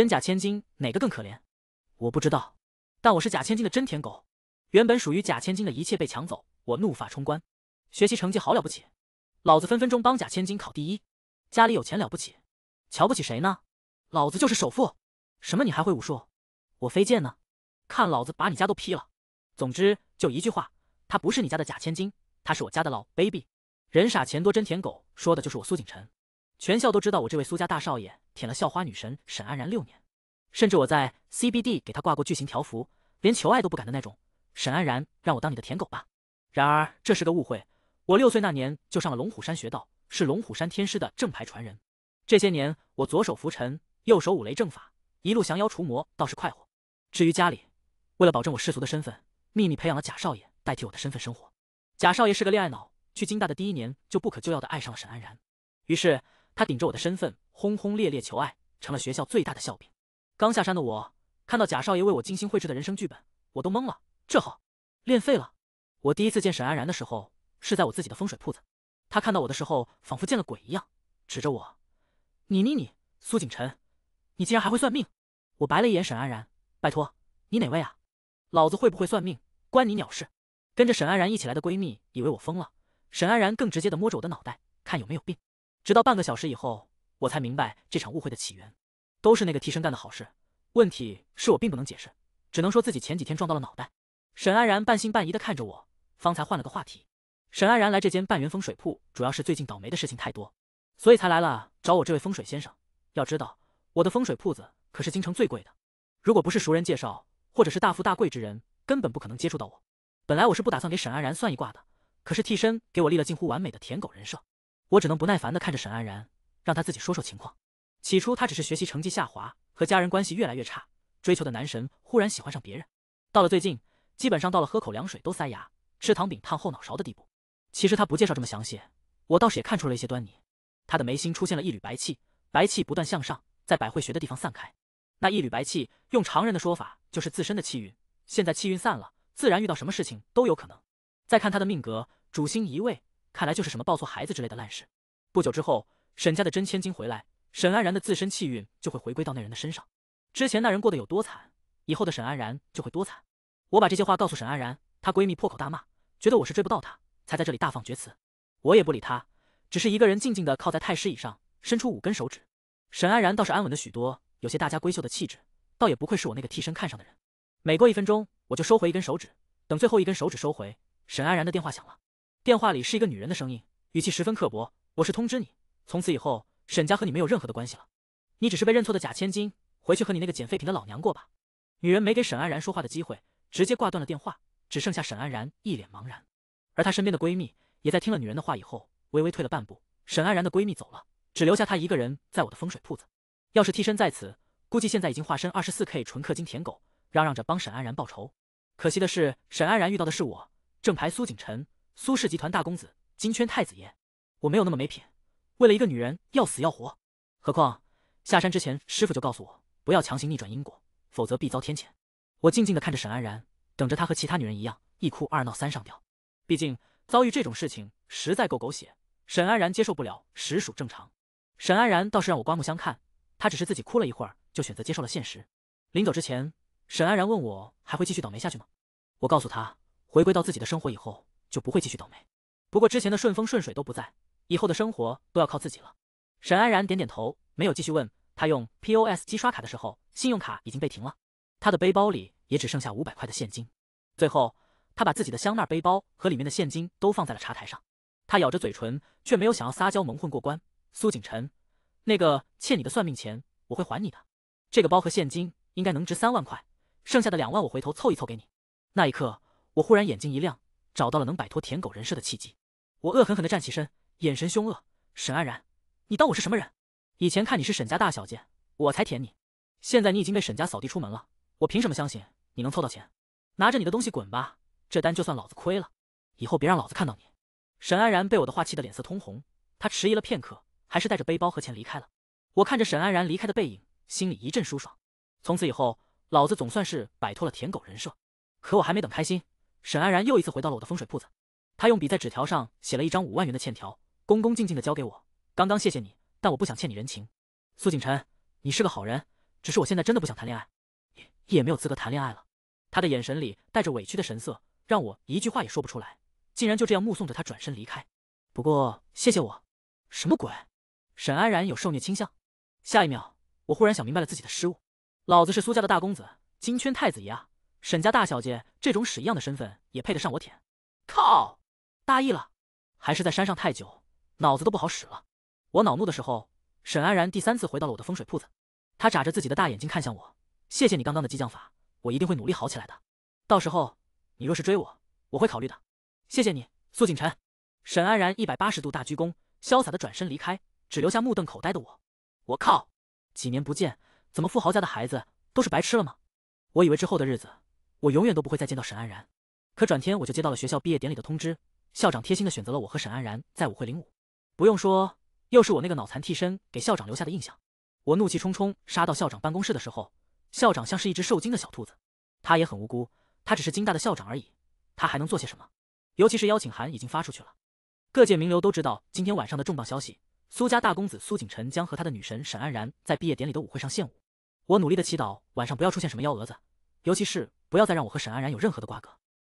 真假千金哪个更可怜？我不知道，但我是假千金的真舔狗。原本属于假千金的一切被抢走，我怒发冲冠。学习成绩好了不起，老子分分钟帮假千金考第一。家里有钱了不起，瞧不起谁呢？老子就是首富。什么？你还会武术？我飞剑呢？看老子把你家都劈了。总之就一句话，他不是你家的假千金，他是我家的老 baby。人傻钱多真舔狗，说的就是我苏景辰。全校都知道我这位苏家大少爷舔了校花女神沈安然六年，甚至我在 CBD 给他挂过巨型条幅，连求爱都不敢的那种。沈安然，让我当你的舔狗吧。然而这是个误会，我六岁那年就上了龙虎山学道，是龙虎山天师的正牌传人。这些年我左手浮尘，右手五雷正法，一路降妖除魔，倒是快活。至于家里，为了保证我世俗的身份，秘密培养了贾少爷代替我的身份生活。贾少爷是个恋爱脑，去金大的第一年就不可救药的爱上了沈安然，于是。他顶着我的身份轰轰烈烈求爱，成了学校最大的笑柄。刚下山的我看到贾少爷为我精心绘制的人生剧本，我都懵了。这好练废了。我第一次见沈安然的时候是在我自己的风水铺子，他看到我的时候仿佛见了鬼一样，指着我：“你你你，苏景辰，你竟然还会算命！”我白了一眼沈安然：“拜托，你哪位啊？老子会不会算命关你鸟事？”跟着沈安然一起来的闺蜜以为我疯了，沈安然更直接的摸着我的脑袋，看有没有病。直到半个小时以后，我才明白这场误会的起源，都是那个替身干的好事。问题是我并不能解释，只能说自己前几天撞到了脑袋。沈安然半信半疑的看着我，方才换了个话题。沈安然来这间半圆风水铺，主要是最近倒霉的事情太多，所以才来了找我这位风水先生。要知道，我的风水铺子可是京城最贵的，如果不是熟人介绍，或者是大富大贵之人，根本不可能接触到我。本来我是不打算给沈安然算一卦的，可是替身给我立了近乎完美的舔狗人设。我只能不耐烦地看着沈安然，让他自己说说情况。起初他只是学习成绩下滑，和家人关系越来越差，追求的男神忽然喜欢上别人。到了最近，基本上到了喝口凉水都塞牙、吃糖饼烫后脑勺的地步。其实他不介绍这么详细，我倒是也看出了一些端倪。他的眉心出现了一缕白气，白气不断向上，在百会穴的地方散开。那一缕白气，用常人的说法就是自身的气运。现在气运散了，自然遇到什么事情都有可能。再看他的命格，主星移位。看来就是什么抱错孩子之类的烂事。不久之后，沈家的真千金回来，沈安然的自身气运就会回归到那人的身上。之前那人过得有多惨，以后的沈安然就会多惨。我把这些话告诉沈安然，她闺蜜破口大骂，觉得我是追不到她，才在这里大放厥词。我也不理她，只是一个人静静的靠在太师椅上，伸出五根手指。沈安然倒是安稳的许多，有些大家闺秀的气质，倒也不愧是我那个替身看上的人。每过一分钟，我就收回一根手指。等最后一根手指收回，沈安然的电话响了。电话里是一个女人的声音，语气十分刻薄。我是通知你，从此以后沈家和你没有任何的关系了，你只是被认错的假千金，回去和你那个捡废品的老娘过吧。女人没给沈安然说话的机会，直接挂断了电话，只剩下沈安然一脸茫然。而她身边的闺蜜也在听了女人的话以后，微微退了半步。沈安然的闺蜜走了，只留下她一个人在我的风水铺子。要是替身在此，估计现在已经化身二十四 K 纯氪金舔狗，嚷嚷着帮沈安然报仇。可惜的是，沈安然遇到的是我正牌苏景辰。苏氏集团大公子，金圈太子爷，我没有那么没品，为了一个女人要死要活。何况下山之前，师傅就告诉我，不要强行逆转因果，否则必遭天谴。我静静地看着沈安然，等着他和其他女人一样，一哭二闹三上吊。毕竟遭遇这种事情，实在够狗血，沈安然接受不了，实属正常。沈安然倒是让我刮目相看，他只是自己哭了一会儿，就选择接受了现实。临走之前，沈安然问我还会继续倒霉下去吗？我告诉他，回归到自己的生活以后。就不会继续倒霉。不过之前的顺风顺水都不在，以后的生活都要靠自己了。沈安然点点头，没有继续问。他用 P O S 机刷卡的时候，信用卡已经被停了。他的背包里也只剩下五百块的现金。最后，他把自己的香奈背包和里面的现金都放在了茶台上。他咬着嘴唇，却没有想要撒娇蒙混过关。苏景辰，那个欠你的算命钱，我会还你的。这个包和现金应该能值三万块，剩下的两万我回头凑一凑给你。那一刻，我忽然眼睛一亮。找到了能摆脱舔狗人设的契机，我恶狠狠地站起身，眼神凶恶。沈安然，你当我是什么人？以前看你是沈家大小姐，我才舔你。现在你已经被沈家扫地出门了，我凭什么相信你能凑到钱？拿着你的东西滚吧，这单就算老子亏了。以后别让老子看到你。沈安然被我的话气得脸色通红，他迟疑了片刻，还是带着背包和钱离开了。我看着沈安然离开的背影，心里一阵舒爽。从此以后，老子总算是摆脱了舔狗人设。可我还没等开心。沈安然又一次回到了我的风水铺子，他用笔在纸条上写了一张五万元的欠条，恭恭敬敬的交给我。刚刚谢谢你，但我不想欠你人情。苏景辰，你是个好人，只是我现在真的不想谈恋爱，也没有资格谈恋爱了。他的眼神里带着委屈的神色，让我一句话也说不出来，竟然就这样目送着他转身离开。不过谢谢我，什么鬼？沈安然有受虐倾向。下一秒，我忽然想明白了自己的失误，老子是苏家的大公子，金圈太子爷啊！沈家大小姐这种屎一样的身份也配得上我舔？靠！大意了，还是在山上太久，脑子都不好使了。我恼怒的时候，沈安然第三次回到了我的风水铺子。他眨着自己的大眼睛看向我：“谢谢你刚刚的激将法，我一定会努力好起来的。到时候你若是追我，我会考虑的。”谢谢你，苏锦晨。沈安然一百八十度大鞠躬，潇洒的转身离开，只留下目瞪口呆的我。我靠！几年不见，怎么富豪家的孩子都是白痴了吗？我以为之后的日子。我永远都不会再见到沈安然，可转天我就接到了学校毕业典礼的通知。校长贴心的选择了我和沈安然在舞会领舞，不用说，又是我那个脑残替身给校长留下的印象。我怒气冲冲杀到校长办公室的时候，校长像是一只受惊的小兔子，他也很无辜，他只是惊大的校长而已，他还能做些什么？尤其是邀请函已经发出去了，各界名流都知道今天晚上的重磅消息：苏家大公子苏景辰将和他的女神沈安然在毕业典礼的舞会上献舞。我努力的祈祷晚上不要出现什么幺蛾子。尤其是不要再让我和沈安然有任何的瓜葛。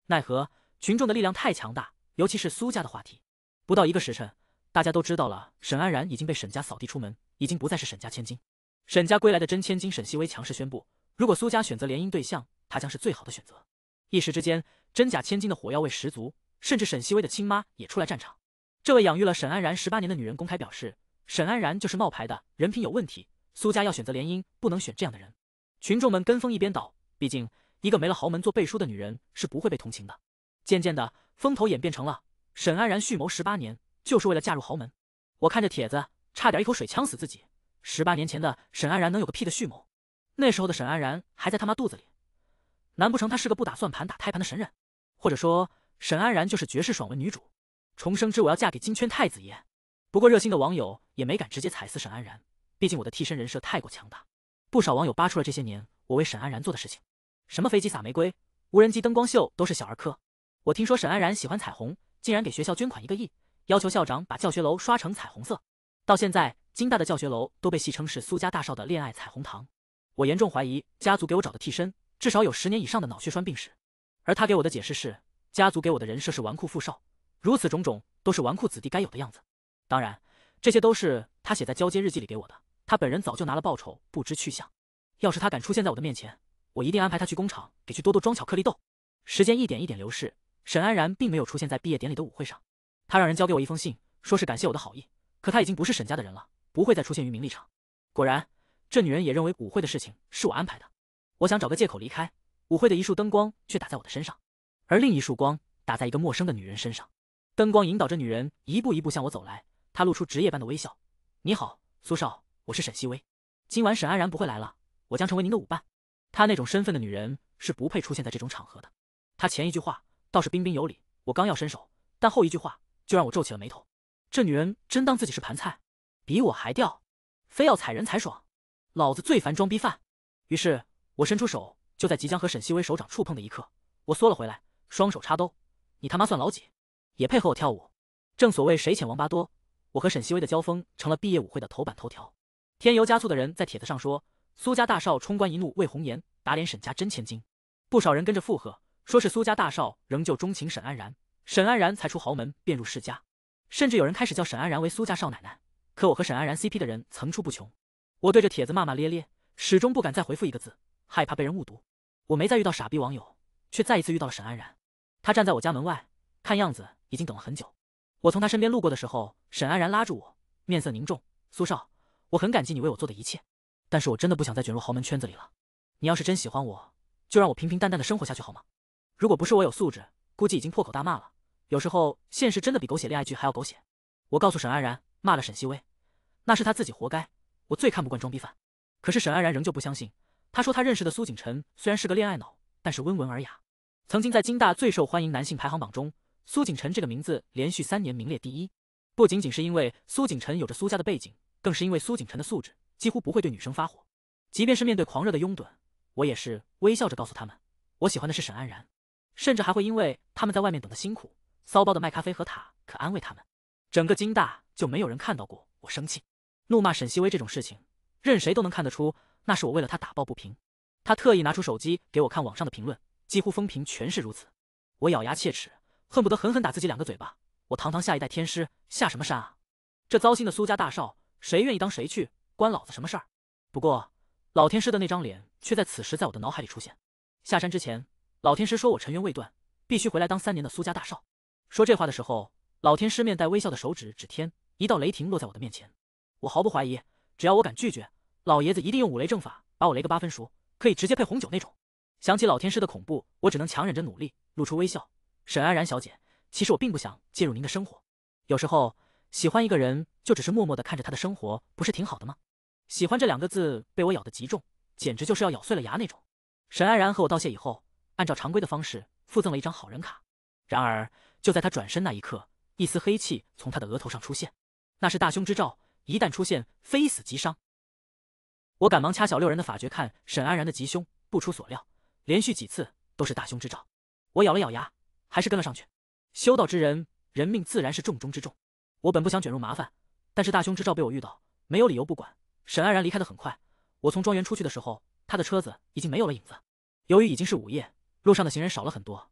奈何群众的力量太强大，尤其是苏家的话题。不到一个时辰，大家都知道了，沈安然已经被沈家扫地出门，已经不再是沈家千金。沈家归来的真千金沈希薇强势宣布，如果苏家选择联姻对象，她将是最好的选择。一时之间，真假千金的火药味十足，甚至沈希薇的亲妈也出来战场。这位养育了沈安然十八年的女人公开表示，沈安然就是冒牌的，人品有问题。苏家要选择联姻，不能选这样的人。群众们跟风一边倒。毕竟，一个没了豪门做背书的女人是不会被同情的。渐渐的，风头演变成了沈安然蓄谋十八年，就是为了嫁入豪门。我看着帖子，差点一口水呛死自己。十八年前的沈安然能有个屁的蓄谋？那时候的沈安然还在他妈肚子里，难不成他是个不打算盘打胎盘的神人？或者说，沈安然就是绝世爽文女主，重生之我要嫁给金圈太子爷？不过热心的网友也没敢直接踩死沈安然，毕竟我的替身人设太过强大。不少网友扒出了这些年。我为沈安然做的事情，什么飞机撒玫瑰、无人机灯光秀都是小儿科。我听说沈安然喜欢彩虹，竟然给学校捐款一个亿，要求校长把教学楼刷成彩虹色。到现在，金大的教学楼都被戏称是苏家大少的恋爱彩虹糖。我严重怀疑家族给我找的替身，至少有十年以上的脑血栓病史。而他给我的解释是，家族给我的人设是纨绔富少，如此种种都是纨绔子弟该有的样子。当然，这些都是他写在交接日记里给我的，他本人早就拿了报酬不知去向。要是他敢出现在我的面前，我一定安排他去工厂给去多多装巧克力豆。时间一点一点流逝，沈安然并没有出现在毕业典礼的舞会上。他让人交给我一封信，说是感谢我的好意。可他已经不是沈家的人了，不会再出现于名利场。果然，这女人也认为舞会的事情是我安排的。我想找个借口离开舞会，的一束灯光却打在我的身上，而另一束光打在一个陌生的女人身上。灯光引导着女人一步一步向我走来，她露出职业般的微笑。你好，苏少，我是沈西薇。今晚沈安然不会来了。我将成为您的舞伴。她那种身份的女人是不配出现在这种场合的。她前一句话倒是彬彬有礼，我刚要伸手，但后一句话就让我皱起了眉头。这女人真当自己是盘菜，比我还吊，非要踩人才爽。老子最烦装逼犯。于是，我伸出手，就在即将和沈西薇手掌触碰的一刻，我缩了回来，双手插兜：“你他妈算老几，也配和我跳舞？”正所谓谁欠王八多，我和沈西薇的交锋成了毕业舞会的头版头条。添油加醋的人在帖子上说。苏家大少冲冠一怒为红颜，打脸沈家真千金。不少人跟着附和，说是苏家大少仍旧钟情沈安然，沈安然才出豪门便入世家。甚至有人开始叫沈安然为苏家少奶奶。可我和沈安然 CP 的人层出不穷，我对着帖子骂骂咧咧，始终不敢再回复一个字，害怕被人误读。我没再遇到傻逼网友，却再一次遇到了沈安然。他站在我家门外，看样子已经等了很久。我从他身边路过的时候，沈安然拉住我，面色凝重：“苏少，我很感激你为我做的一切。”但是我真的不想再卷入豪门圈子里了。你要是真喜欢我，就让我平平淡淡的生活下去好吗？如果不是我有素质，估计已经破口大骂了。有时候现实真的比狗血恋爱剧还要狗血。我告诉沈安然，骂了沈西薇，那是他自己活该。我最看不惯装逼犯。可是沈安然仍旧不相信。他说他认识的苏景辰虽然是个恋爱脑，但是温文尔雅。曾经在金大最受欢迎男性排行榜中，苏景辰这个名字连续三年名列第一。不仅仅是因为苏景辰有着苏家的背景，更是因为苏景辰的素质。几乎不会对女生发火，即便是面对狂热的拥趸，我也是微笑着告诉他们，我喜欢的是沈安然，甚至还会因为他们在外面等的辛苦，骚包的卖咖啡和塔可安慰他们。整个金大就没有人看到过我生气、怒骂沈西薇这种事情，任谁都能看得出那是我为了他打抱不平。他特意拿出手机给我看网上的评论，几乎风评全是如此。我咬牙切齿，恨不得狠狠打自己两个嘴巴。我堂堂下一代天师下什么山啊？这糟心的苏家大少，谁愿意当谁去？关老子什么事儿？不过老天师的那张脸却在此时在我的脑海里出现。下山之前，老天师说我尘缘未断，必须回来当三年的苏家大少。说这话的时候，老天师面带微笑的手指指天，一道雷霆落在我的面前。我毫不怀疑，只要我敢拒绝，老爷子一定用五雷正法把我雷个八分熟，可以直接配红酒那种。想起老天师的恐怖，我只能强忍着努力露出微笑。沈安然小姐，其实我并不想介入您的生活。有时候喜欢一个人，就只是默默的看着他的生活，不是挺好的吗？喜欢这两个字被我咬得极重，简直就是要咬碎了牙那种。沈安然和我道谢以后，按照常规的方式附赠了一张好人卡。然而就在他转身那一刻，一丝黑气从他的额头上出现，那是大凶之兆，一旦出现，非死即伤。我赶忙掐小六人的法诀，看沈安然的吉凶。不出所料，连续几次都是大凶之兆。我咬了咬牙，还是跟了上去。修道之人，人命自然是重中之重。我本不想卷入麻烦，但是大凶之兆被我遇到，没有理由不管。沈安然离开的很快，我从庄园出去的时候，他的车子已经没有了影子。由于已经是午夜，路上的行人少了很多，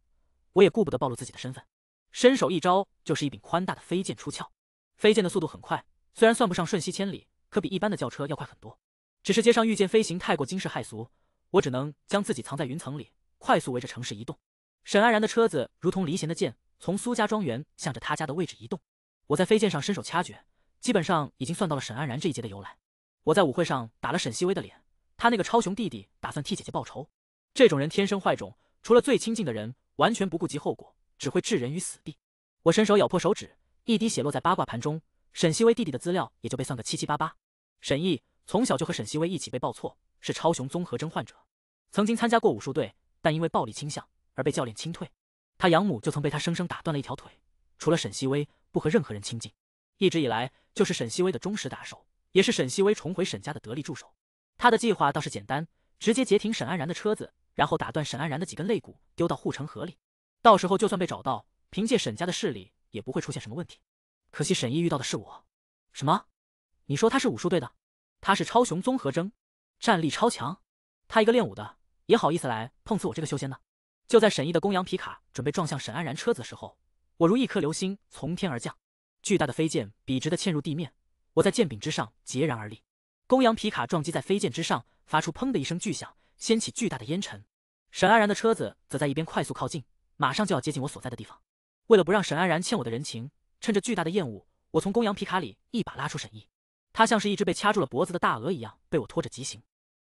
我也顾不得暴露自己的身份，伸手一招就是一柄宽大的飞剑出鞘。飞剑的速度很快，虽然算不上瞬息千里，可比一般的轿车要快很多。只是街上御剑飞行太过惊世骇俗，我只能将自己藏在云层里，快速围着城市移动。沈安然的车子如同离弦的箭，从苏家庄园向着他家的位置移动。我在飞剑上伸手掐诀，基本上已经算到了沈安然这一劫的由来。我在舞会上打了沈希薇的脸，他那个超雄弟弟打算替姐姐报仇。这种人天生坏种，除了最亲近的人，完全不顾及后果，只会置人于死地。我伸手咬破手指，一滴血落在八卦盘中，沈希微弟弟的资料也就被算个七七八八。沈毅从小就和沈希微一起被抱错，是超雄综合征患者，曾经参加过武术队，但因为暴力倾向而被教练清退。他养母就曾被他生生打断了一条腿，除了沈希微，不和任何人亲近，一直以来就是沈希微的忠实打手。也是沈西薇重回沈家的得力助手。他的计划倒是简单，直接截停沈安然的车子，然后打断沈安然的几根肋骨，丢到护城河里。到时候就算被找到，凭借沈家的势力也不会出现什么问题。可惜沈毅遇到的是我。什么？你说他是武术队的？他是超雄综合征，战力超强？他一个练武的也好意思来碰瓷我这个修仙的？就在沈毅的公羊皮卡准备撞向沈安然车子的时候，我如一颗流星从天而降，巨大的飞剑笔直的嵌入地面。我在剑柄之上截然而立，公羊皮卡撞击在飞剑之上，发出砰的一声巨响，掀起巨大的烟尘。沈安然的车子则在一边快速靠近，马上就要接近我所在的地方。为了不让沈安然欠我的人情，趁着巨大的厌恶，我从公羊皮卡里一把拉出沈毅，他像是一只被掐住了脖子的大鹅一样被我拖着疾行。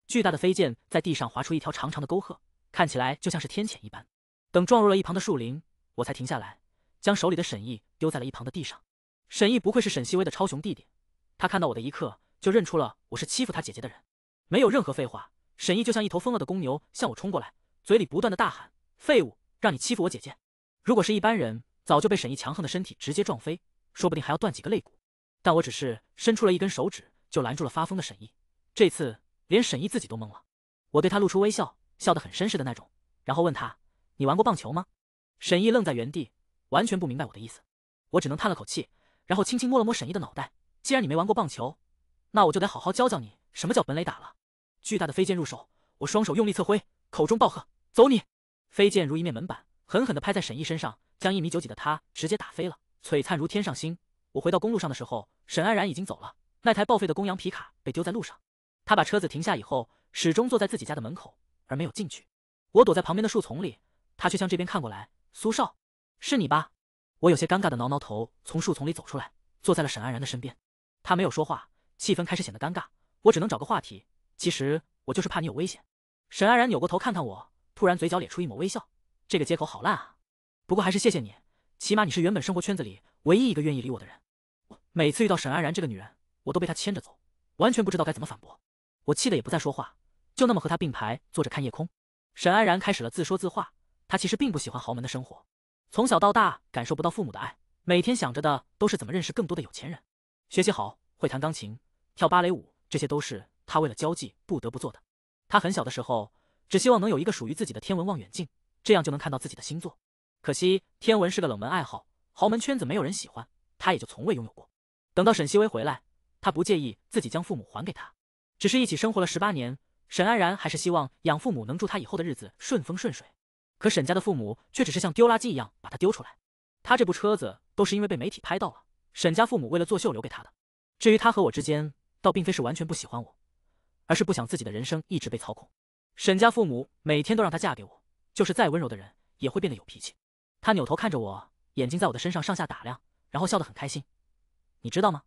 巨大的飞剑在地上划出一条长长的沟壑，看起来就像是天谴一般。等撞入了一旁的树林，我才停下来，将手里的沈毅丢在了一旁的地上。沈毅不愧是沈西薇的超雄弟弟。他看到我的一刻，就认出了我是欺负他姐姐的人，没有任何废话。沈毅就像一头疯了的公牛向我冲过来，嘴里不断的大喊：“废物，让你欺负我姐姐！”如果是一般人，早就被沈毅强横的身体直接撞飞，说不定还要断几个肋骨。但我只是伸出了一根手指，就拦住了发疯的沈毅。这次连沈毅自己都懵了。我对他露出微笑，笑得很绅士的那种，然后问他：“你玩过棒球吗？”沈毅愣在原地，完全不明白我的意思。我只能叹了口气，然后轻轻摸了摸沈毅的脑袋。既然你没玩过棒球，那我就得好好教教你什么叫本垒打了。巨大的飞剑入手，我双手用力侧挥，口中暴喝：“走你！”飞剑如一面门板，狠狠地拍在沈毅身上，将一米九几的他直接打飞了。璀璨如天上星。我回到公路上的时候，沈安然已经走了。那台报废的公羊皮卡被丢在路上。他把车子停下以后，始终坐在自己家的门口，而没有进去。我躲在旁边的树丛里，他却向这边看过来。“苏少，是你吧？”我有些尴尬的挠挠头，从树丛里走出来，坐在了沈安然的身边。他没有说话，气氛开始显得尴尬，我只能找个话题。其实我就是怕你有危险。沈安然扭过头看看我，突然嘴角咧出一抹微笑。这个借口好烂啊！不过还是谢谢你，起码你是原本生活圈子里唯一一个愿意理我的人。我每次遇到沈安然这个女人，我都被她牵着走，完全不知道该怎么反驳。我气得也不再说话，就那么和她并排坐着看夜空。沈安然开始了自说自话，她其实并不喜欢豪门的生活，从小到大感受不到父母的爱，每天想着的都是怎么认识更多的有钱人。学习好，会弹钢琴、跳芭蕾舞，这些都是他为了交际不得不做的。他很小的时候，只希望能有一个属于自己的天文望远镜，这样就能看到自己的星座。可惜天文是个冷门爱好，豪门圈子没有人喜欢，他也就从未拥有过。等到沈西薇回来，他不介意自己将父母还给他，只是一起生活了十八年，沈安然还是希望养父母能祝他以后的日子顺风顺水。可沈家的父母却只是像丢垃圾一样把他丢出来。他这部车子都是因为被媒体拍到了。沈家父母为了作秀留给他的。至于他和我之间，倒并非是完全不喜欢我，而是不想自己的人生一直被操控。沈家父母每天都让她嫁给我，就是再温柔的人也会变得有脾气。他扭头看着我，眼睛在我的身上上下打量，然后笑得很开心。你知道吗？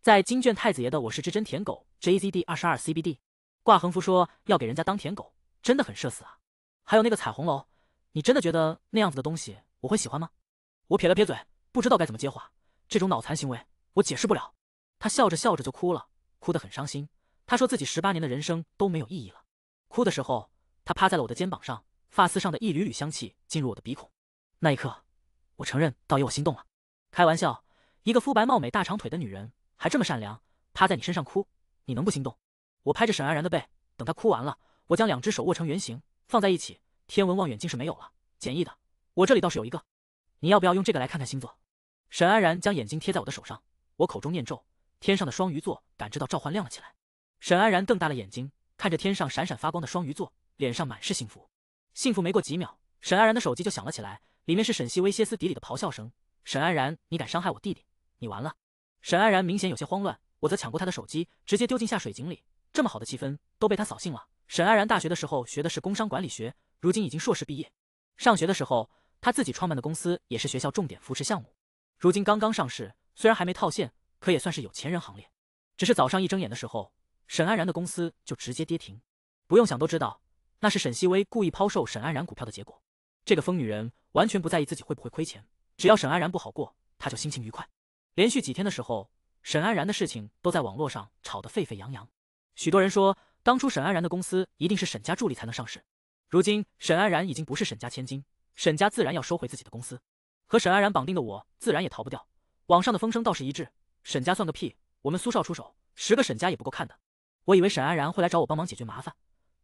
在金卷太子爷的我是只真舔狗 J Z D 二十二 C B D 挂横幅说要给人家当舔狗，真的很社死啊！还有那个彩虹楼，你真的觉得那样子的东西我会喜欢吗？我撇了撇嘴，不知道该怎么接话。这种脑残行为，我解释不了。他笑着笑着就哭了，哭得很伤心。他说自己十八年的人生都没有意义了。哭的时候，他趴在了我的肩膀上，发丝上的一缕缕香气进入我的鼻孔。那一刻，我承认，倒也我心动了。开玩笑，一个肤白貌美大长腿的女人，还这么善良，趴在你身上哭，你能不心动？我拍着沈安然的背，等她哭完了，我将两只手握成圆形放在一起。天文望远镜是没有了，简易的，我这里倒是有一个，你要不要用这个来看看星座？沈安然将眼睛贴在我的手上，我口中念咒，天上的双鱼座感知到召唤亮了起来。沈安然瞪大了眼睛，看着天上闪闪发光的双鱼座，脸上满是幸福。幸福没过几秒，沈安然的手机就响了起来，里面是沈西薇歇斯底里的咆哮声：“沈安然，你敢伤害我弟弟，你完了！”沈安然明显有些慌乱，我则抢过他的手机，直接丢进下水井里。这么好的气氛都被他扫兴了。沈安然大学的时候学的是工商管理学，如今已经硕士毕业。上学的时候，他自己创办的公司也是学校重点扶持项目。如今刚刚上市，虽然还没套现，可也算是有钱人行列。只是早上一睁眼的时候，沈安然的公司就直接跌停。不用想都知道，那是沈西薇故意抛售沈安然股票的结果。这个疯女人完全不在意自己会不会亏钱，只要沈安然不好过，她就心情愉快。连续几天的时候，沈安然的事情都在网络上吵得沸沸扬扬。许多人说，当初沈安然的公司一定是沈家助力才能上市。如今沈安然已经不是沈家千金，沈家自然要收回自己的公司。和沈安然绑定的我自然也逃不掉。网上的风声倒是一致，沈家算个屁！我们苏少出手，十个沈家也不够看的。我以为沈安然会来找我帮忙解决麻烦，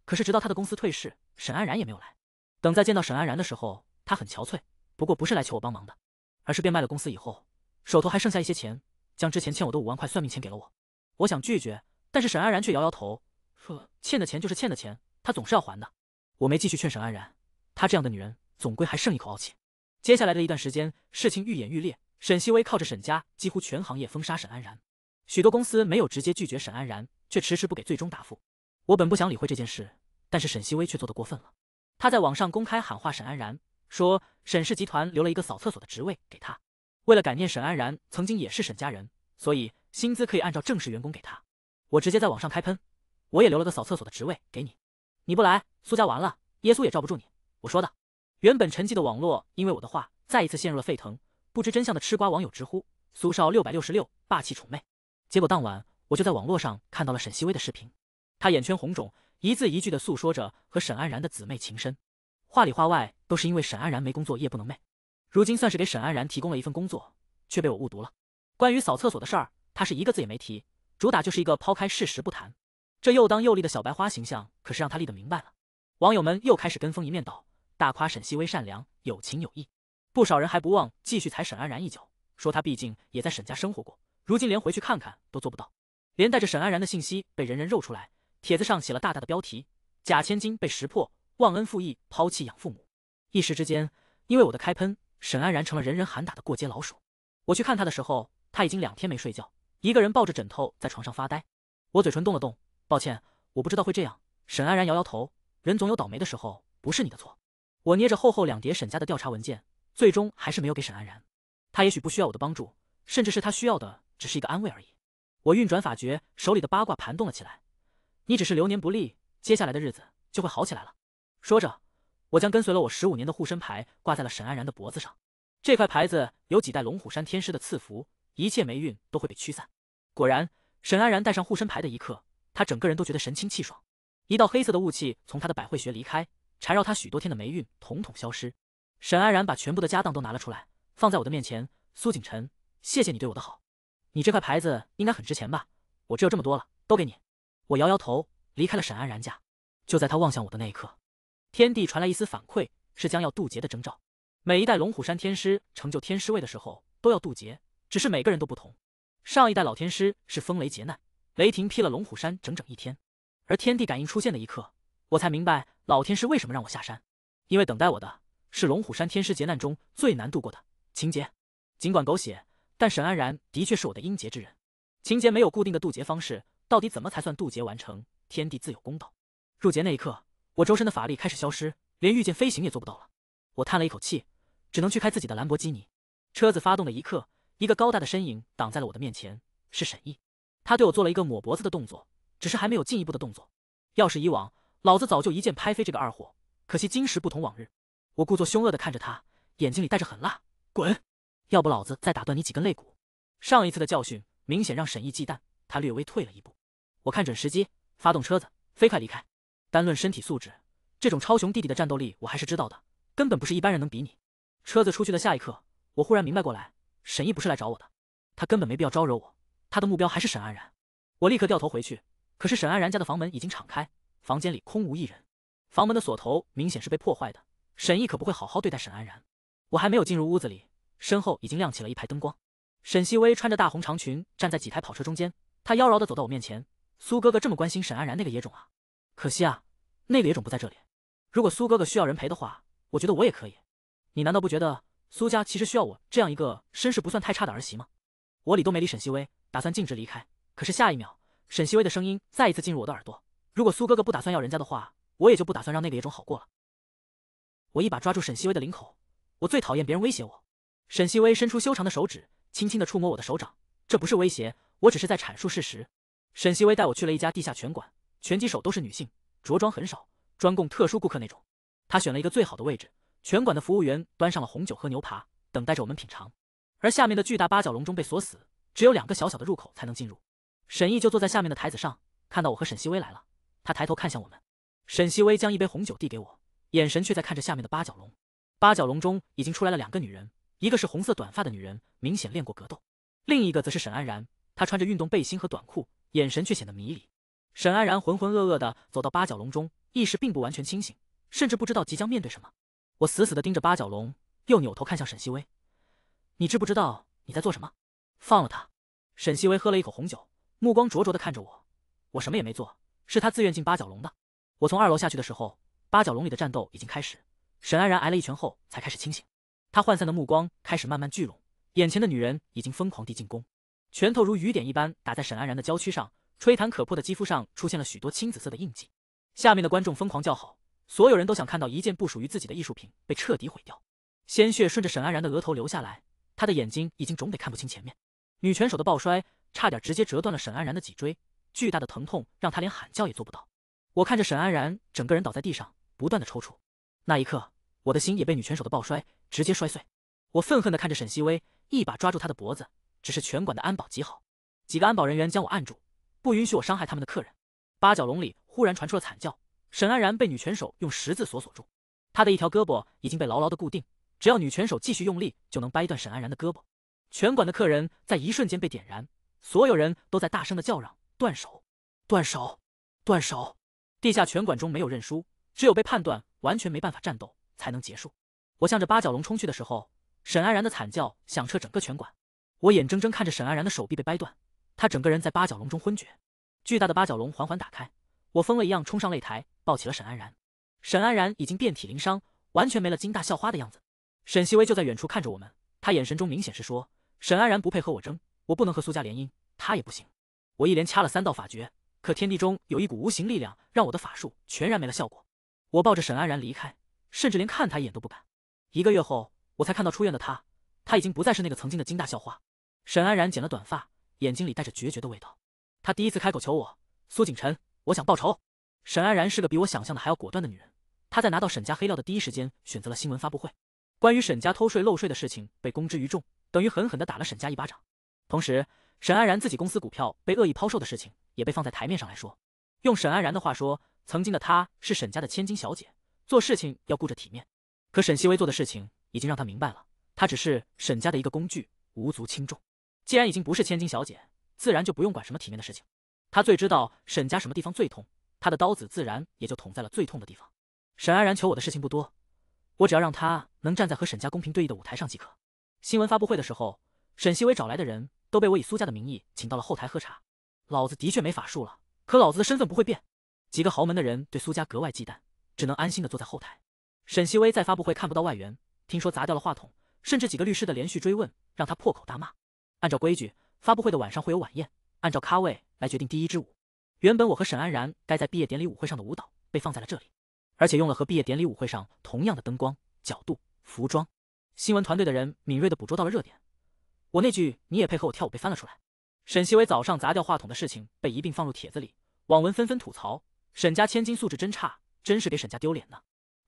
可是直到他的公司退市，沈安然也没有来。等再见到沈安然的时候，他很憔悴，不过不是来求我帮忙的，而是变卖了公司以后，手头还剩下一些钱，将之前欠我的五万块算命钱给了我。我想拒绝，但是沈安然却摇摇头，说欠的钱就是欠的钱，他总是要还的。我没继续劝沈安然，她这样的女人总归还剩一口傲气。接下来的一段时间，事情愈演愈烈。沈西薇靠着沈家几乎全行业封杀沈安然，许多公司没有直接拒绝沈安然，却迟迟不给最终答复。我本不想理会这件事，但是沈西薇却做得过分了。他在网上公开喊话沈安然，说沈氏集团留了一个扫厕所的职位给他，为了感念沈安然曾经也是沈家人，所以薪资可以按照正式员工给他。我直接在网上开喷，我也留了个扫厕所的职位给你，你不来，苏家完了，耶稣也罩不住你，我说的。原本沉寂的网络，因为我的话，再一次陷入了沸腾。不知真相的吃瓜网友直呼“苏少六百六十六霸气宠妹”。结果当晚，我就在网络上看到了沈西薇的视频，她眼圈红肿，一字一句的诉说着和沈安然的姊妹情深，话里话外都是因为沈安然没工作夜不能寐。如今算是给沈安然提供了一份工作，却被我误读了。关于扫厕所的事儿，她是一个字也没提，主打就是一个抛开事实不谈。这又当又立的小白花形象，可是让她立得明白了。网友们又开始跟风一面倒。大夸沈细微善良有情有义，不少人还不忘继续踩沈安然一脚，说他毕竟也在沈家生活过，如今连回去看看都做不到。连带着沈安然的信息被人人肉出来，帖子上写了大大的标题：假千金被识破，忘恩负义抛弃养父母。一时之间，因为我的开喷，沈安然成了人人喊打的过街老鼠。我去看他的时候，他已经两天没睡觉，一个人抱着枕头在床上发呆。我嘴唇动了动，抱歉，我不知道会这样。沈安然摇摇头，人总有倒霉的时候，不是你的错。我捏着厚厚两叠沈家的调查文件，最终还是没有给沈安然。他也许不需要我的帮助，甚至是他需要的，只是一个安慰而已。我运转法诀，手里的八卦盘动了起来。你只是流年不利，接下来的日子就会好起来了。说着，我将跟随了我十五年的护身牌挂在了沈安然的脖子上。这块牌子有几代龙虎山天师的赐福，一切霉运都会被驱散。果然，沈安然戴上护身牌的一刻，他整个人都觉得神清气爽。一道黑色的雾气从他的百会穴离开。缠绕他许多天的霉运统统消失。沈安然把全部的家当都拿了出来，放在我的面前。苏景辰，谢谢你对我的好。你这块牌子应该很值钱吧？我只有这么多了，都给你。我摇摇头，离开了沈安然家。就在他望向我的那一刻，天地传来一丝反馈，是将要渡劫的征兆。每一代龙虎山天师成就天师位的时候都要渡劫，只是每个人都不同。上一代老天师是风雷劫难，雷霆劈了龙虎山整整一天，而天地感应出现的一刻。我才明白老天师为什么让我下山，因为等待我的是龙虎山天师劫难中最难渡过的情劫。尽管狗血，但沈安然的确是我的阴劫之人。情劫没有固定的渡劫方式，到底怎么才算渡劫完成？天地自有公道。入劫那一刻，我周身的法力开始消失，连御剑飞行也做不到了。我叹了一口气，只能去开自己的兰博基尼。车子发动的一刻，一个高大的身影挡在了我的面前，是沈毅。他对我做了一个抹脖子的动作，只是还没有进一步的动作。要是以往。老子早就一剑拍飞这个二货，可惜今时不同往日。我故作凶恶的看着他，眼睛里带着狠辣。滚！要不老子再打断你几根肋骨。上一次的教训明显让沈毅忌惮，他略微退了一步。我看准时机，发动车子，飞快离开。单论身体素质，这种超雄弟弟的战斗力我还是知道的，根本不是一般人能比拟。车子出去的下一刻，我忽然明白过来，沈毅不是来找我的，他根本没必要招惹我，他的目标还是沈安然。我立刻掉头回去，可是沈安然家的房门已经敞开。房间里空无一人，房门的锁头明显是被破坏的。沈毅可不会好好对待沈安然。我还没有进入屋子里，身后已经亮起了一排灯光。沈细薇穿着大红长裙站在几台跑车中间，她妖娆的走到我面前。苏哥哥这么关心沈安然那个野种啊？可惜啊，那个野种不在这里。如果苏哥哥需要人陪的话，我觉得我也可以。你难道不觉得苏家其实需要我这样一个身世不算太差的儿媳吗？我理都没理沈细薇，打算径直离开。可是下一秒，沈细薇的声音再一次进入我的耳朵。如果苏哥哥不打算要人家的话，我也就不打算让那个野种好过了。我一把抓住沈希微的领口，我最讨厌别人威胁我。沈希微伸出修长的手指，轻轻的触摸我的手掌，这不是威胁，我只是在阐述事实。沈希微带我去了一家地下拳馆，拳击手都是女性，着装很少，专供特殊顾客那种。她选了一个最好的位置，拳馆的服务员端上了红酒和牛扒，等待着我们品尝。而下面的巨大八角笼中被锁死，只有两个小小的入口才能进入。沈毅就坐在下面的台子上，看到我和沈希微来了。他抬头看向我们，沈西薇将一杯红酒递给我，眼神却在看着下面的八角笼。八角笼中已经出来了两个女人，一个是红色短发的女人，明显练过格斗；另一个则是沈安然，她穿着运动背心和短裤，眼神却显得迷离。沈安然浑浑噩噩地走到八角笼中，意识并不完全清醒，甚至不知道即将面对什么。我死死地盯着八角笼，又扭头看向沈西薇：“你知不知道你在做什么？”放了他！沈西薇喝了一口红酒，目光灼灼地看着我：“我什么也没做。”是他自愿进八角笼的。我从二楼下去的时候，八角笼里的战斗已经开始。沈安然挨了一拳后才开始清醒，他涣散的目光开始慢慢聚拢。眼前的女人已经疯狂地进攻，拳头如雨点一般打在沈安然的娇躯上，吹弹可破的肌肤上出现了许多青紫色的印记。下面的观众疯狂叫好，所有人都想看到一件不属于自己的艺术品被彻底毁掉。鲜血顺着沈安然的额头流下来，他的眼睛已经肿得看不清前面。女拳手的暴摔差点直接折断了沈安然的脊椎。巨大的疼痛让他连喊叫也做不到。我看着沈安然整个人倒在地上，不断的抽搐。那一刻，我的心也被女拳手的暴摔直接摔碎。我愤恨的看着沈西薇，一把抓住她的脖子。只是拳馆的安保极好，几个安保人员将我按住，不允许我伤害他们的客人。八角笼里忽然传出了惨叫，沈安然被女拳手用十字锁锁住，他的一条胳膊已经被牢牢的固定。只要女拳手继续用力，就能掰断沈安然的胳膊。拳馆的客人在一瞬间被点燃，所有人都在大声的叫嚷。断手，断手，断手！地下拳馆中没有认输，只有被判断完全没办法战斗才能结束。我向着八角龙冲去的时候，沈安然的惨叫响彻整个拳馆。我眼睁睁看着沈安然的手臂被掰断，他整个人在八角笼中昏厥。巨大的八角笼缓缓打开，我疯了一样冲上擂台，抱起了沈安然。沈安然已经遍体鳞伤，完全没了金大校花的样子。沈西薇就在远处看着我们，她眼神中明显是说：沈安然不配和我争，我不能和苏家联姻，她也不行。我一连掐了三道法诀，可天地中有一股无形力量，让我的法术全然没了效果。我抱着沈安然离开，甚至连看他一眼都不敢。一个月后，我才看到出院的他，他已经不再是那个曾经的金大校花。沈安然剪了短发，眼睛里带着决绝的味道。他第一次开口求我：“苏景辰，我想报仇。”沈安然是个比我想象的还要果断的女人。她在拿到沈家黑料的第一时间，选择了新闻发布会。关于沈家偷税漏税的事情被公之于众，等于狠狠地打了沈家一巴掌。同时，沈安然自己公司股票被恶意抛售的事情也被放在台面上来说。用沈安然的话说，曾经的她是沈家的千金小姐，做事情要顾着体面。可沈希薇做的事情已经让她明白了，她只是沈家的一个工具，无足轻重。既然已经不是千金小姐，自然就不用管什么体面的事情。她最知道沈家什么地方最痛，她的刀子自然也就捅在了最痛的地方。沈安然求我的事情不多，我只要让她能站在和沈家公平对弈的舞台上即可。新闻发布会的时候，沈希薇找来的人。都被我以苏家的名义请到了后台喝茶。老子的确没法术了，可老子的身份不会变。几个豪门的人对苏家格外忌惮，只能安心的坐在后台。沈希微在发布会看不到外援，听说砸掉了话筒，甚至几个律师的连续追问，让他破口大骂。按照规矩，发布会的晚上会有晚宴，按照咖位来决定第一支舞。原本我和沈安然该在毕业典礼舞会上的舞蹈，被放在了这里，而且用了和毕业典礼舞会上同样的灯光、角度、服装。新闻团队的人敏锐的捕捉到了热点。我那句你也配合我跳舞被翻了出来，沈西薇早上砸掉话筒的事情被一并放入帖子里，网文纷纷吐槽沈家千金素质真差，真是给沈家丢脸呢。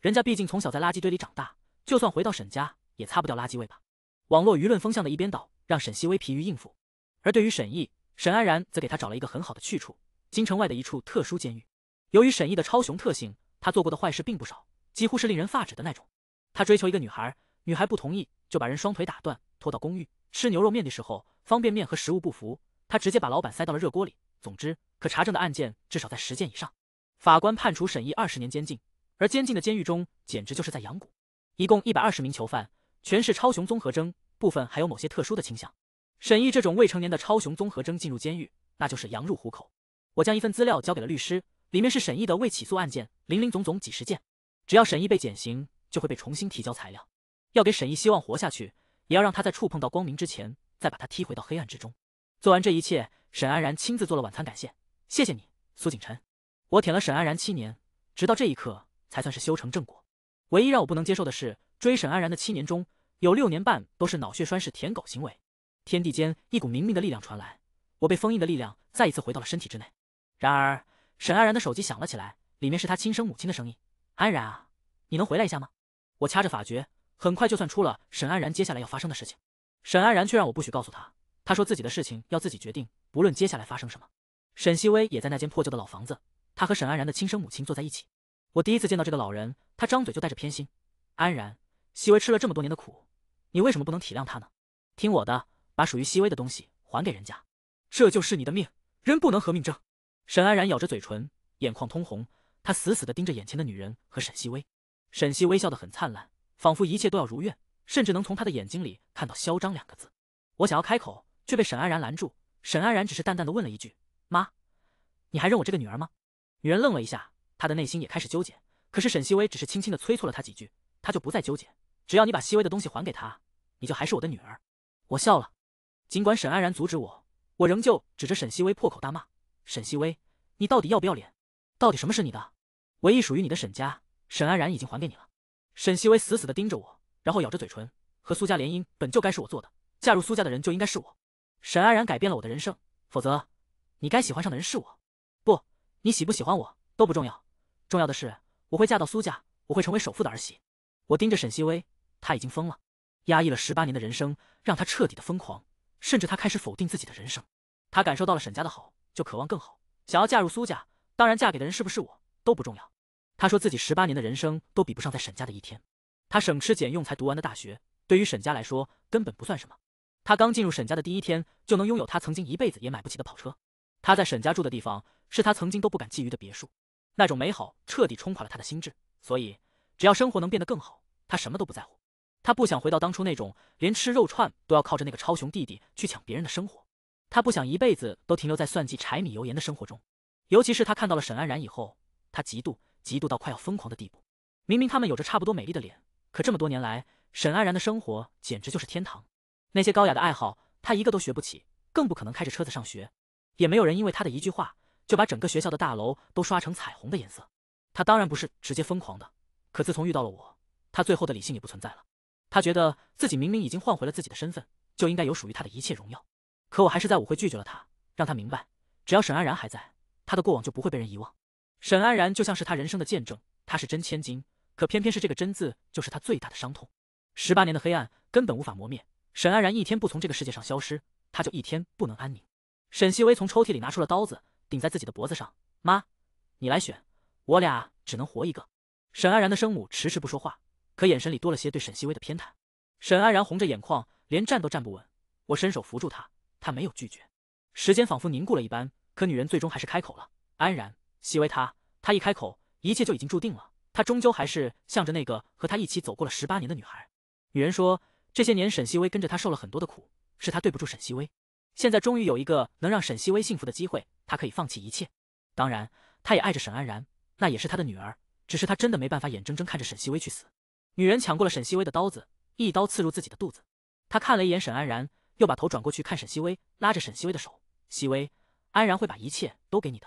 人家毕竟从小在垃圾堆里长大，就算回到沈家也擦不掉垃圾味吧。网络舆论风向的一边倒让沈西薇疲于应付，而对于沈毅、沈安然则给他找了一个很好的去处，京城外的一处特殊监狱。由于沈毅的超雄特性，他做过的坏事并不少，几乎是令人发指的那种。他追求一个女孩，女孩不同意就把人双腿打断。拖到公寓吃牛肉面的时候，方便面和食物不符，他直接把老板塞到了热锅里。总之，可查证的案件至少在十件以上。法官判处沈毅二十年监禁，而监禁的监狱中简直就是在养蛊。一共一百二十名囚犯，全是超雄综合征，部分还有某些特殊的倾向。沈毅这种未成年的超雄综合征进入监狱，那就是羊入虎口。我将一份资料交给了律师，里面是沈毅的未起诉案件，零零总总几十件。只要沈毅被减刑，就会被重新提交材料，要给沈毅希望活下去。也要让他在触碰到光明之前，再把他踢回到黑暗之中。做完这一切，沈安然亲自做了晚餐感谢。谢谢你，苏景辰。我舔了沈安然七年，直到这一刻才算是修成正果。唯一让我不能接受的是，追沈安然的七年中，有六年半都是脑血栓式舔狗行为。天地间一股明明的力量传来，我被封印的力量再一次回到了身体之内。然而沈安然的手机响了起来，里面是他亲生母亲的声音：“安然啊，你能回来一下吗？”我掐着法诀。很快，就算出了沈安然，接下来要发生的事情，沈安然却让我不许告诉他。他说自己的事情要自己决定，不论接下来发生什么。沈希薇也在那间破旧的老房子，他和沈安然的亲生母亲坐在一起。我第一次见到这个老人，他张嘴就带着偏心。安然，希微吃了这么多年的苦，你为什么不能体谅他呢？听我的，把属于希微的东西还给人家，这就是你的命，人不能和命争。沈安然咬着嘴唇，眼眶通红，他死死地盯着眼前的女人和沈希薇。沈希微笑得很灿烂。仿佛一切都要如愿，甚至能从他的眼睛里看到嚣张两个字。我想要开口，却被沈安然拦住。沈安然只是淡淡的问了一句：“妈，你还认我这个女儿吗？”女人愣了一下，她的内心也开始纠结。可是沈细薇只是轻轻的催促了她几句，她就不再纠结。只要你把细薇的东西还给她，你就还是我的女儿。我笑了，尽管沈安然阻止我，我仍旧指着沈细薇破口大骂：“沈细薇，你到底要不要脸？到底什么是你的？唯一属于你的沈家，沈安然已经还给你了。”沈希微死死地盯着我，然后咬着嘴唇。和苏家联姻本就该是我做的，嫁入苏家的人就应该是我。沈安然改变了我的人生，否则，你该喜欢上的人是我。不，你喜不喜欢我都不重要，重要的是我会嫁到苏家，我会成为首富的儿媳。我盯着沈希微，他已经疯了。压抑了十八年的人生，让他彻底的疯狂，甚至他开始否定自己的人生。他感受到了沈家的好，就渴望更好，想要嫁入苏家。当然，嫁给的人是不是我都不重要。他说自己十八年的人生都比不上在沈家的一天。他省吃俭用才读完的大学，对于沈家来说根本不算什么。他刚进入沈家的第一天就能拥有他曾经一辈子也买不起的跑车。他在沈家住的地方是他曾经都不敢觊觎的别墅。那种美好彻底冲垮了他的心智。所以只要生活能变得更好，他什么都不在乎。他不想回到当初那种连吃肉串都要靠着那个超雄弟弟去抢别人的生活。他不想一辈子都停留在算计柴米油盐的生活中。尤其是他看到了沈安然以后，他嫉妒。嫉妒到快要疯狂的地步。明明他们有着差不多美丽的脸，可这么多年来，沈安然的生活简直就是天堂。那些高雅的爱好，他一个都学不起，更不可能开着车子上学。也没有人因为他的一句话，就把整个学校的大楼都刷成彩虹的颜色。他当然不是直接疯狂的，可自从遇到了我，他最后的理性也不存在了。他觉得自己明明已经换回了自己的身份，就应该有属于他的一切荣耀。可我还是在舞会拒绝了他，让他明白，只要沈安然还在，他的过往就不会被人遗忘。沈安然就像是他人生的见证，他是真千金，可偏偏是这个真字，就是他最大的伤痛。十八年的黑暗根本无法磨灭，沈安然一天不从这个世界上消失，他就一天不能安宁。沈细薇从抽屉里拿出了刀子，顶在自己的脖子上：“妈，你来选，我俩只能活一个。”沈安然的生母迟迟不说话，可眼神里多了些对沈细薇的偏袒。沈安然红着眼眶，连站都站不稳，我伸手扶住他，他没有拒绝。时间仿佛凝固了一般，可女人最终还是开口了：“安然。”希薇，他他一开口，一切就已经注定了。他终究还是向着那个和他一起走过了十八年的女孩。女人说，这些年沈希薇跟着他受了很多的苦，是他对不住沈希薇。现在终于有一个能让沈希薇幸福的机会，他可以放弃一切。当然，他也爱着沈安然，那也是他的女儿。只是他真的没办法眼睁睁看着沈希薇去死。女人抢过了沈希薇的刀子，一刀刺入自己的肚子。她看了一眼沈安然，又把头转过去看沈希薇，拉着沈希薇的手，希薇，安然会把一切都给你的，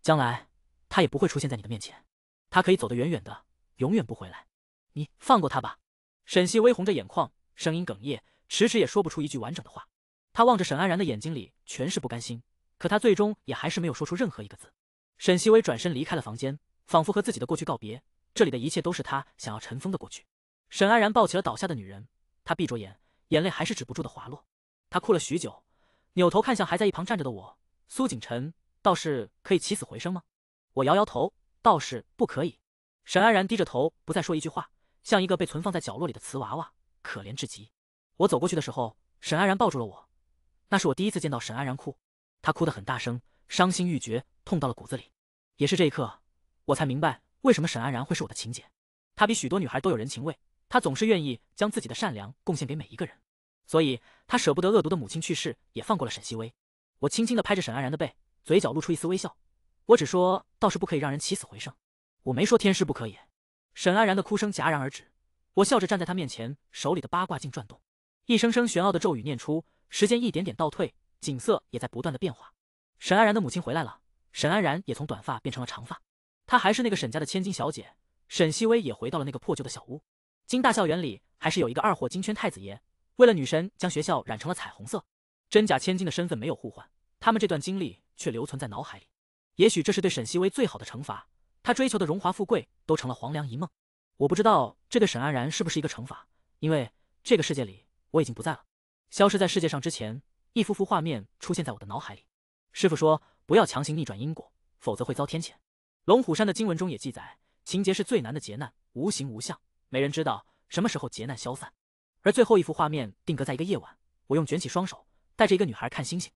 将来。他也不会出现在你的面前，他可以走得远远的，永远不回来。你放过他吧。沈西微红着眼眶，声音哽咽，迟迟也说不出一句完整的话。他望着沈安然的眼睛里全是不甘心，可他最终也还是没有说出任何一个字。沈西微转身离开了房间，仿佛和自己的过去告别。这里的一切都是他想要尘封的过去。沈安然抱起了倒下的女人，她闭着眼，眼泪还是止不住的滑落。她哭了许久，扭头看向还在一旁站着的我，苏景辰，倒是可以起死回生吗？我摇摇头，道士不可以。沈安然低着头，不再说一句话，像一个被存放在角落里的瓷娃娃，可怜至极。我走过去的时候，沈安然抱住了我。那是我第一次见到沈安然哭，她哭得很大声，伤心欲绝，痛到了骨子里。也是这一刻，我才明白为什么沈安然会是我的情姐。她比许多女孩都有人情味，她总是愿意将自己的善良贡献给每一个人。所以她舍不得恶毒的母亲去世，也放过了沈西薇。我轻轻地拍着沈安然的背，嘴角露出一丝微笑。我只说，倒是不可以让人起死回生。我没说天师不可以。沈安然的哭声戛然而止，我笑着站在他面前，手里的八卦镜转动，一声声玄奥的咒语念出，时间一点点倒退，景色也在不断的变化。沈安然的母亲回来了，沈安然也从短发变成了长发，她还是那个沈家的千金小姐。沈西薇也回到了那个破旧的小屋。金大校园里还是有一个二货金圈太子爷，为了女神将学校染成了彩虹色。真假千金的身份没有互换，他们这段经历却留存在脑海里。也许这是对沈西薇最好的惩罚，他追求的荣华富贵都成了黄粱一梦。我不知道这对沈安然是不是一个惩罚，因为这个世界里我已经不在了。消失在世界上之前，一幅幅画面出现在我的脑海里。师傅说不要强行逆转因果，否则会遭天谴。龙虎山的经文中也记载，情劫是最难的劫难，无形无相，没人知道什么时候劫难消散。而最后一幅画面定格在一个夜晚，我用卷起双手，带着一个女孩看星星。